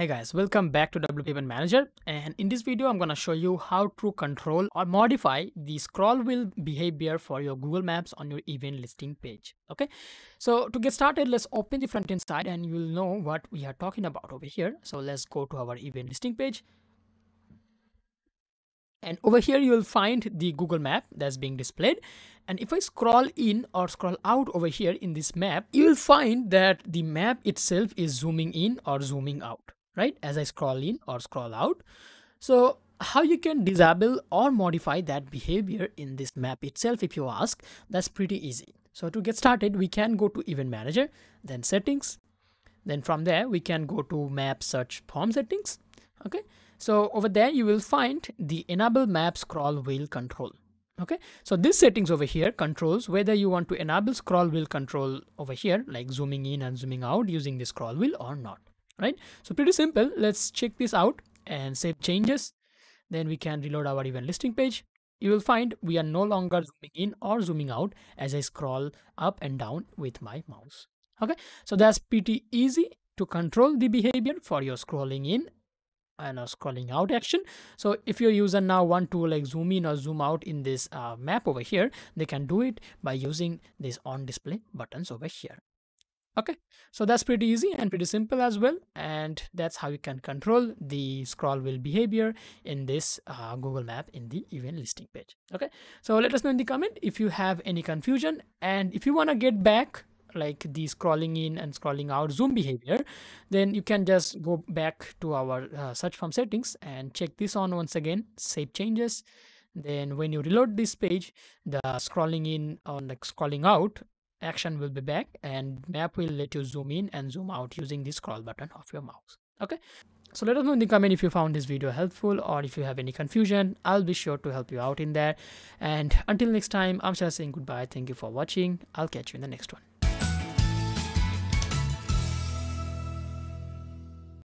Hey guys, welcome back to WP Event Manager and in this video I'm gonna show you how to control or modify the scroll wheel behavior for your Google Maps on your event listing page. Okay, so to get started, let's open the front end side and you'll know what we are talking about over here. So let's go to our event listing page. And over here you'll find the Google map that's being displayed. And if I scroll in or scroll out over here in this map, you'll find that the map itself is zooming in or zooming out right as I scroll in or scroll out. So how you can disable or modify that behavior in this map itself if you ask, that's pretty easy. So to get started, we can go to event manager, then settings. Then from there, we can go to map search form settings. Okay. So over there, you will find the enable map scroll wheel control. Okay. So this settings over here controls whether you want to enable scroll wheel control over here, like zooming in and zooming out using the scroll wheel or not right? So pretty simple. Let's check this out and save changes. Then we can reload our event listing page. You will find we are no longer zooming in or zooming out as I scroll up and down with my mouse. Okay, so that's pretty easy to control the behavior for your scrolling in and a scrolling out action. So if your user now want to like zoom in or zoom out in this uh, map over here, they can do it by using these on display buttons over here okay so that's pretty easy and pretty simple as well and that's how you can control the scroll wheel behavior in this uh, google map in the event listing page okay so let us know in the comment if you have any confusion and if you want to get back like the scrolling in and scrolling out zoom behavior then you can just go back to our uh, search form settings and check this on once again save changes then when you reload this page the scrolling in or like scrolling out action will be back and map will let you zoom in and zoom out using the scroll button of your mouse okay so let us know in the comment if you found this video helpful or if you have any confusion i'll be sure to help you out in there and until next time i'm just saying goodbye thank you for watching i'll catch you in the next one